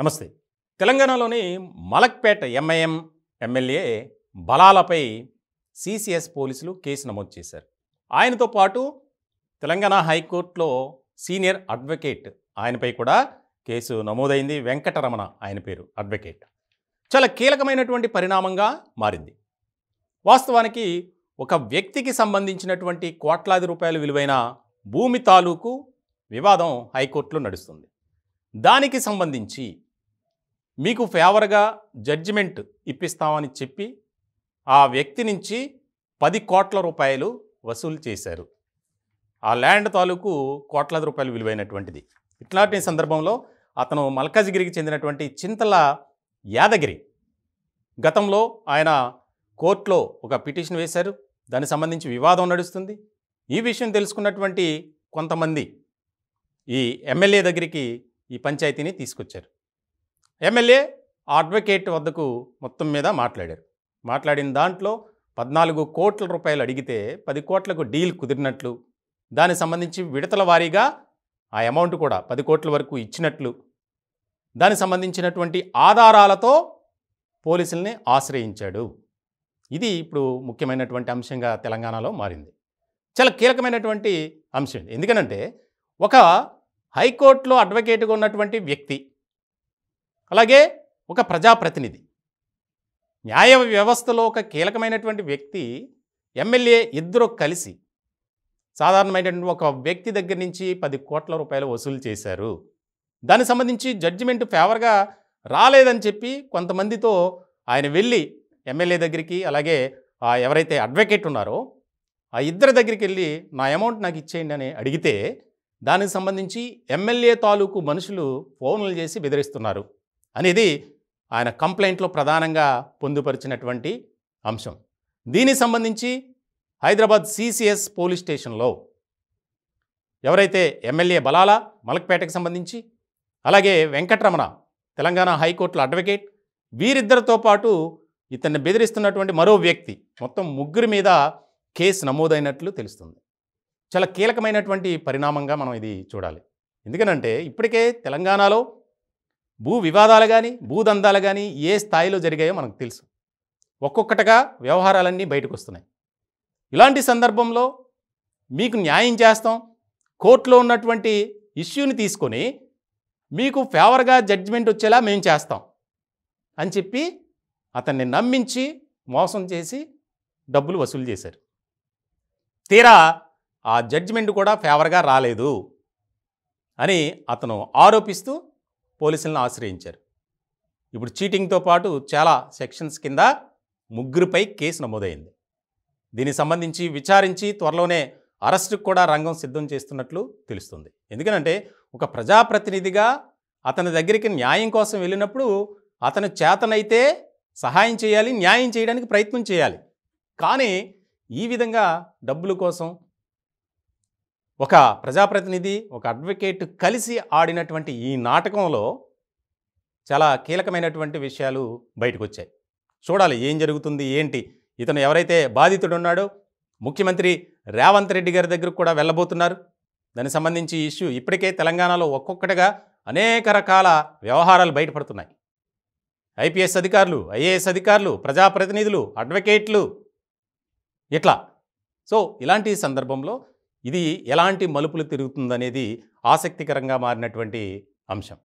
నమస్తే తెలంగాణలోని Malakpet MIM MLA బలాలపై సిసిఎస్ పోలీసులు కేసు నమోదు చేశారు ఆయనతో పాటు తెలంగాణ హైకోర్టులో సీనియర్ అడ్వకేట్ ఆయనపై కూడా కేసు నమోదైంది వెంకటరమణ ఆయన పేరు అడ్వకేట్ చాలా కీలకమైనటువంటి పరిణామంగా మారింది వాస్తవానికి ఒక వ్యక్తికి సంబంధించినటువంటి కోట్లాది రూపాయలు విలువైన భూమి తాలూకు వివాదం హైకోర్టులో నడుస్తుంది దానికి సంబంధించి మీకు ఫేవర్గా జడ్జిమెంట్ ఇప్పిస్తామని చెప్పి ఆ వ్యక్తి నుంచి పది కోట్ల రూపాయలు వసూలు చేశారు ఆ ల్యాండ్ తాలూకు కోట్లాది రూపాయలు విలువైనటువంటిది ఇట్లాంటి సందర్భంలో అతను మల్కాజిగిరికి చెందినటువంటి చింతల యాదగిరి గతంలో ఆయన కోర్టులో ఒక పిటిషన్ వేశారు దానికి సంబంధించి వివాదం నడుస్తుంది ఈ విషయం తెలుసుకున్నటువంటి కొంతమంది ఈ ఎమ్మెల్యే దగ్గరికి ఈ పంచాయతీని తీసుకొచ్చారు ఎమ్మెల్యే అడ్వకేట్ వద్దకు మొత్తం మీద మాట్లాడారు మాట్లాడిన దాంట్లో పద్నాలుగు కోట్ల రూపాయలు అడిగితే పది కోట్లకు డీల్ కుదిరినట్లు దానికి సంబంధించి విడతల వారీగా ఆ అమౌంట్ కూడా పది కోట్ల వరకు ఇచ్చినట్లు దానికి సంబంధించినటువంటి ఆధారాలతో పోలీసుల్ని ఆశ్రయించాడు ఇది ఇప్పుడు ముఖ్యమైనటువంటి అంశంగా తెలంగాణలో మారింది చాలా కీలకమైనటువంటి అంశం ఎందుకనంటే ఒక హైకోర్టులో అడ్వకేట్గా ఉన్నటువంటి వ్యక్తి అలాగే ఒక ప్రజాప్రతినిధి న్యాయ వ్యవస్థలో ఒక కీలకమైనటువంటి వ్యక్తి ఎమ్మెల్యే ఇద్దరు కలిసి సాధారణమైనటువంటి ఒక వ్యక్తి దగ్గర నుంచి పది కోట్ల రూపాయలు వసూలు చేశారు దానికి సంబంధించి జడ్జిమెంట్ ఫేవర్గా రాలేదని చెప్పి కొంతమందితో ఆయన వెళ్ళి ఎమ్మెల్యే దగ్గరికి అలాగే ఎవరైతే అడ్వకేట్ ఉన్నారో ఆ ఇద్దరి దగ్గరికి వెళ్ళి నా అమౌంట్ నాకు ఇచ్చేయండి అని అడిగితే దానికి సంబంధించి ఎమ్మెల్యే తాలూకు మనుషులు ఫోన్లు చేసి బెదిరిస్తున్నారు అనేది ఆయన కంప్లైంట్లో ప్రధానంగా పొందుపరిచినటువంటి అంశం దీనికి సంబంధించి హైదరాబాద్ సిసిఎస్ పోలీస్ స్టేషన్లో ఎవరైతే ఎమ్మెల్యే బలాల మలక్పేటకు సంబంధించి అలాగే వెంకటరమణ తెలంగాణ హైకోర్టులో అడ్వకేట్ వీరిద్దరితో పాటు ఇతన్ని బెదిరిస్తున్నటువంటి మరో వ్యక్తి మొత్తం ముగ్గురి మీద కేసు నమోదైనట్లు తెలుస్తుంది చాలా కీలకమైనటువంటి పరిణామంగా మనం ఇది చూడాలి ఎందుకనంటే ఇప్పటికే తెలంగాణలో భూ వివాదాలు కానీ భూదందాలు కానీ ఏ స్థాయిలో జరిగాయో మనకు తెలుసు ఒక్కొక్కటిగా వ్యవహారాలన్నీ బయటకు వస్తున్నాయి ఇలాంటి సందర్భంలో మీకు న్యాయం చేస్తాం కోర్టులో ఉన్నటువంటి ఇష్యూని తీసుకొని మీకు ఫేవర్గా జడ్జిమెంట్ వచ్చేలా మేము చేస్తాం అని చెప్పి అతన్ని నమ్మించి మోసం చేసి డబ్బులు వసూలు చేశారు తీరా ఆ జడ్జిమెంట్ కూడా ఫేవర్గా రాలేదు అని అతను ఆరోపిస్తూ పోలీసులను ఆశ్రయించారు ఇప్పుడు చీటింగ్తో పాటు చాలా సెక్షన్స్ కింద ముగ్గురిపై కేసు నమోదైంది దీనికి సంబంధించి విచారించి త్వరలోనే అరెస్టుకు కూడా రంగం సిద్ధం చేస్తున్నట్లు తెలుస్తుంది ఎందుకంటే ఒక ప్రజాప్రతినిధిగా అతని దగ్గరికి న్యాయం కోసం వెళ్ళినప్పుడు అతను చేతనైతే సహాయం చేయాలి న్యాయం చేయడానికి ప్రయత్నం చేయాలి కానీ ఈ విధంగా డబ్బుల కోసం ఒక ప్రజాప్రతినిధి ఒక అడ్వకేట్ కలిసి ఆడినటువంటి ఈ నాటకంలో చాలా కీలకమైనటువంటి విషయాలు బయటకు వచ్చాయి చూడాలి ఏం జరుగుతుంది ఏంటి ఇతను ఎవరైతే బాధితుడు ఉన్నాడో ముఖ్యమంత్రి రేవంత్ రెడ్డి గారి దగ్గరకు కూడా వెళ్ళబోతున్నారు దానికి సంబంధించి ఇష్యూ ఇప్పటికే తెలంగాణలో ఒక్కొక్కటిగా అనేక రకాల వ్యవహారాలు బయటపడుతున్నాయి ఐపీఎస్ అధికారులు ఐఏఎస్ అధికారులు ప్రజాప్రతినిధులు అడ్వకేట్లు ఇట్లా సో ఇలాంటి సందర్భంలో ఇది ఎలాంటి మలుపులు తిరుగుతుందనేది ఆసక్తికరంగా మారినటువంటి అంశం